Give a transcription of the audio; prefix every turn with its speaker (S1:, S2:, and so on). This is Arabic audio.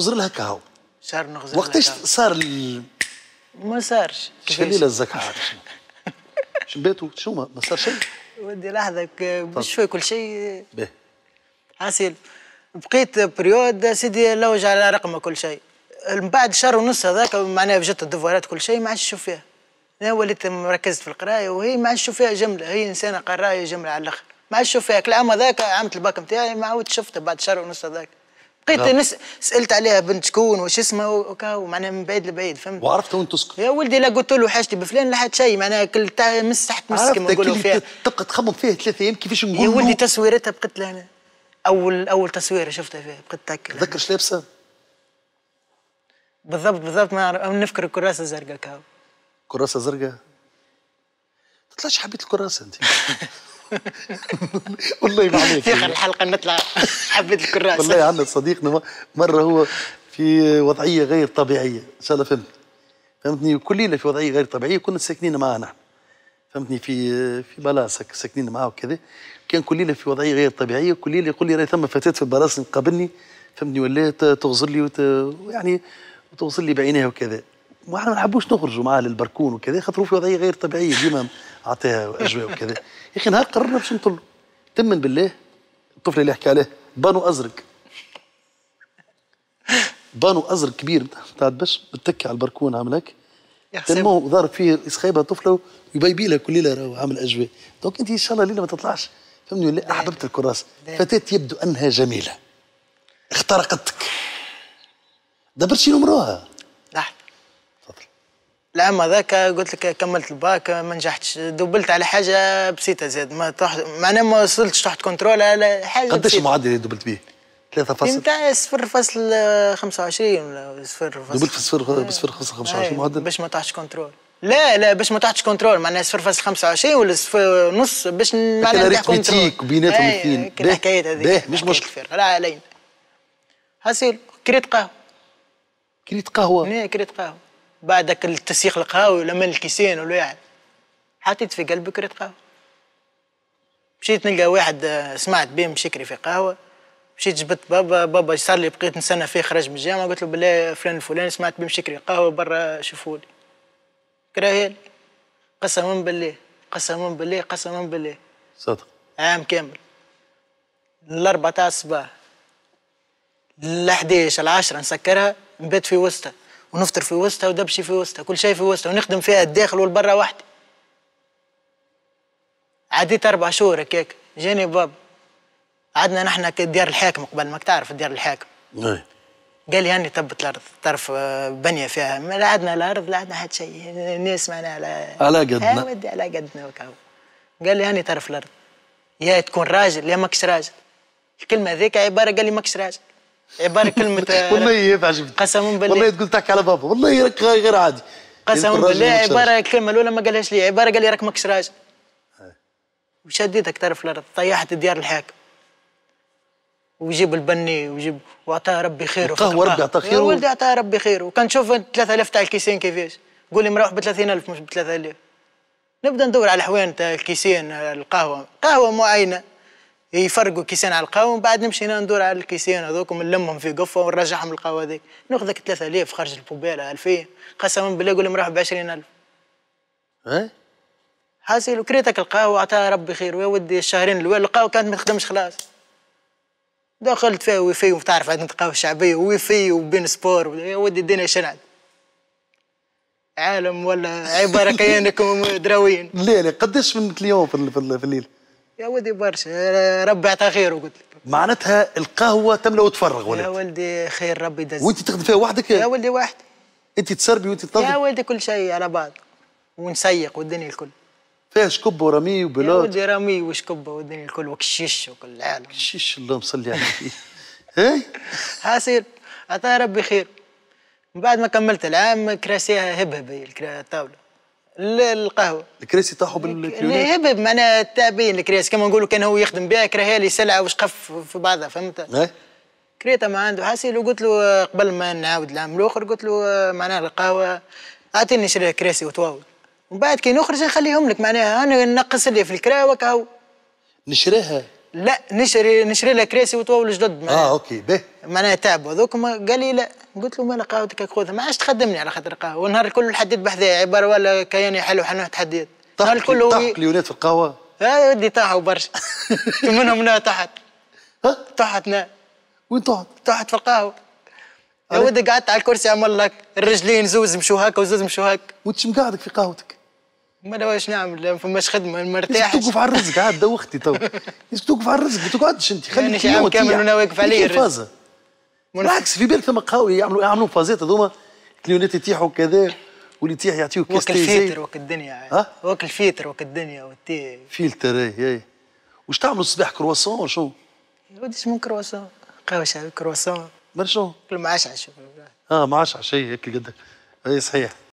S1: نغزر لها كهو
S2: صار نغزر وقتاش
S1: صار ال... ما صارش شالي الزكاة شنباتو شو ما, ما صار شيء
S2: ودي لحظة باش شوي كل شيء به عسيل بقيت بريود سيدي لوج على رقمه كل شيء من بعد شهر ونص هذاك معناها جت الدفوارات كل شيء ما عادش نشوف فيها انا وليت مركزت في القرايه وهي ما عادش نشوف فيها جمله هي انسانه قرايه جمله على الاخر ما عادش نشوف فيها كل عام هذاك عملت الباك نتاعي ما عاودت شفتها بعد شهر ونص هذاك لقيت نس... سالت عليها بنت شكون وش اسمها وكا ومعناها من بعيد لبعيد فهمت وعرفت وين تسكن يا ولدي لا قلت له حاجتي بفلان لا حد شيء معناها كل تاع مسحت مسك نقولوا فيها تبقى تخمم فيها ثلاث ايام كيفاش نقول يا ولدي تصويرتها بقيت لهنا اول اول تصويره شفتها فيها بقيت تاكل تذكر شو لابسه؟ بالضبط بالضبط ما نفكر الكراسه الزرقاء كاو
S1: كراسه زرقاء ما تطلعش حبيت الكراسه انت والله ما عليك في اخر الحلقه نطلع حبيت الكراس والله عندنا صديقنا مره هو في وضعيه غير طبيعيه ان شاء الله فهمت فهمتني كلنا في وضعيه غير طبيعيه كنا ساكنين معاه نحن فهمتني في في بلاصه ساكنين معاه وكذا كان كلنا في وضعيه غير طبيعيه كلنا يقول لي راه ثم فتاه في البلاصه تقابلني فهمتني ولا تغزر لي وت... يعني وتغزر لي بعينيها وكذا واحنا ما نحبوش نخرجوا معاه للبركون وكذا خاطر في وضعيه غير طبيعيه ديما اعطيها اجواء وكذا يا اخي نهار قررنا باش نطلوا تمن بالله الطفل اللي حكى عليه بانو ازرق بانو ازرق كبير تاع باش متكي على البركون عامل هيك تنمو ضارب فيه سخيبه طفله ويبيبي لها كل ليله راهو عامل اجواء دونك انت ان شاء الله الليله ما تطلعش فهمني ولا احببت الكراسه فتاه يبدو انها جميله اخترقتك دبرت شي نمروها العام هذاك قلت لك
S2: كملت الباك ما نجحتش دوبلت على حاجه بسيطه زاد ما تحت معناها ما وصلتش تحت
S1: كنترول على حاجه قداش المعدل اللي دوبلت به؟ 3 فاصل
S2: نتاع 0.25 ولا 0 دوبلت
S1: في 0 25 معدل باش ما تحتش كنترول
S2: لا لا باش ما تحتش كنترول معناها 0.25 ولا نص باش معناها ريتميتيك بيناتهم الاثنين الحكايات هذه مش مشكل لا علينا حسيل كريت قهوه كريت قهوه؟ ايه كريت قهوه بعدك التسيخ القهوي ولا من الكيسين ولا يعني حطيت في قلبي كرة قهوة مشيت نلقى واحد آه، سمعت بيه مشكري في قهوة مشيت جبت بابا بابا صار لي بقيت نسنى فيه خرج من الجامعة قلت له بالله فلان الفلاني سمعت بيه مشكري قهوة برا شوفولي كراهيلي قسما بالله قسما بالله قسما بالله صدق عام كامل الأربعة تاع الصباح ال 11 العشرة نسكرها نبات في وسطها ونفطر في وسطها ودبشي في وسطها كل شيء في وسطها ونخدم فيها الداخل والبرا وحدي عديت أربع شهور هكاك جاني باب عدنا نحن كدير الحاكم قبل ماك تعرف ديار الحاكم قال لي هاني تبت الارض طرف آه، بنيه فيها ما عندنا الارض لا عندنا حتى شيء الناس معنا على
S1: على قدنا ودي
S2: على قدنا وكاو قال لي هاني طرف الارض يا تكون راجل يا ماكش راجل الكلمه ذيك عباره قال لي ماكش راجل
S1: عبارة إيه، كلمة والله عجبتني قسما بالله والله تقول تحكي على بابا والله راك غير عادي قسما بالله عبارة
S2: الكلمة الأولى ما قالهاش لي عبارة قال لي راك ماكش راجل إيه. وشديتك تعرف الأرض طيحت ديار الحاكم ويجيب البني ويجيب وعطاه ربي خير قهوه ربي عطاه خير ولدي عطاه ربي خير وكان تشوف 3000 تاع الكيسين كيفاش قول لي مروح ب 30000 مش ب 3000 نبدا ندور على حوانت الكيسين القهوه قهوه معينه يفرقوا كيسين على القهوه ومن بعد نمشي ندور على الكيسين هذوك ونلمهم في قفه ونرجعهم القهوه هذيك ناخذك 3000 خرج البوبيله 2000 قسما بالله قول مرحبا ب 20000 ها حاسيل وكريتك القهوه عطاها ربي خير ويا ودي الشهرين الاول القهوه كانت ما تخدمش خلاص دخلت فيها ويفي وتعرف عندنا القهوه الشعبيه ويفي وبين سبور يا ودي الدنيا شنعت عالم ولا عباره كيانكم
S1: دراويين لا لا قداش من اليوم في الليل
S2: يا ولدي برشا
S1: ربي عطاه خير وقلت لك معناتها القهوه تملى وتفرغ ولا يا
S2: ولدي خير ربي دز وانت تخدم فيها وحدك يا ولدي وحدي
S1: انت تسربي وانت تطبخ يا
S2: ولدي كل شيء على بعض ونسيق والدنيا الكل فيها شكبه ورمي وبلاط يا ولدي رمي وشكبه والدنيا الكل وكشيش وكل العالم
S1: كشيش اللهم صل على النبي
S2: هاي سير عطاها ربي خير من بعد ما كملت العام كراسيها هب
S1: الطاوله القهوه الكراسي طاحوا بالكيونات
S2: هبب معناها تابين الكراسي كما نقولوا كان هو يخدم بها كرهها لي سلعه وشقف في بعضها فهمت كريتا ما عنده لو وقلت له قبل ما نعاود العام الاخر قلت له معناها القهوه اعطيني شري كراسي وتواول ومن بعد كي نخرج نخليهم لك معناها انا نقص لي في الكراوه كاو نشريها لا نشري نشري لها كراسي وطول جدد اه اوكي به معناها تعبوا هذوك قال لي لا قلت له مالا قهوتك خذها ما عادش تخدمني على خاطر القهوه والنهار الكل الحديد بحذايا عباره ولا كياني حلو حنوح تحديد طاح الكل
S1: لي في القهوه
S2: اه ودي طاحوا برشا منهم نا تحت تحت نا وين تحت؟ تحت في القهوه يا ودي قعدت على الكرسي عمل لك الرجلين زوز مشوا هكا وزوز مشوا هكا وانت قاعدك في قهوتك ما واش نعمل ما فماش خدمه مرتاح توقف على الرزق
S1: عاد دوختي تو توقف على الرزق ما تقعدش انت خليك يعني عام كامل وانا واقف عليه الرزق بالعكس في بالك ثم قهوه يعملوا يعملوا فازات هذوما كليونات يطيحوا كذا واللي يطيح يعطيه كاس وكل فيتر وك الدنيا ها فيتر الفيتر وك الدنيا والتي فيلتر اي اي واش تعملوا الصباح
S2: كرواسون شو؟ ودي اسمه كرواسون قهوه شعبي كرواسون من شو؟ كل معشعش
S1: اه معشعش اي هيك قدك اي صحيح